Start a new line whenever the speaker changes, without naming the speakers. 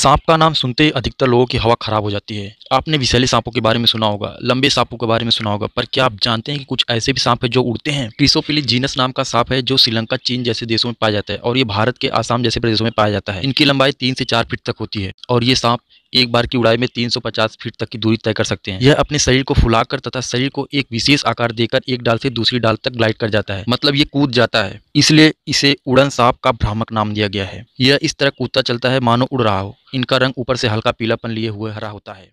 सांप का नाम सुनते ही अधिकतर लोगों की हवा खराब हो जाती है आपने विशैले सांपों के बारे में सुना होगा लंबे सांपों के बारे में सुना होगा पर क्या आप जानते हैं कि कुछ ऐसे भी सांप है जो उड़ते हैं क्रिसोपिलिस जीनस नाम का सांप है जो श्रीलंका चीन जैसे देशों में पाया जाता है और ये भारत के आसाम जैसे प्रदेशों में पाया जाता है इनकी लंबाई तीन से चार फीट तक होती है और ये सांप एक बार की उड़ाई में 350 फीट तक की दूरी तय कर सकते हैं यह अपने शरीर को फुलाकर तथा शरीर को एक विशेष आकार देकर एक डाल से दूसरी डाल तक ग्लाइड कर जाता है मतलब ये कूद जाता है इसलिए इसे उड़न सांप का भ्रामक नाम दिया गया है यह इस तरह कूदता चलता है मानो उड़ रहा हो इनका रंग ऊपर से हल्का पीलापन लिए हुए हरा होता है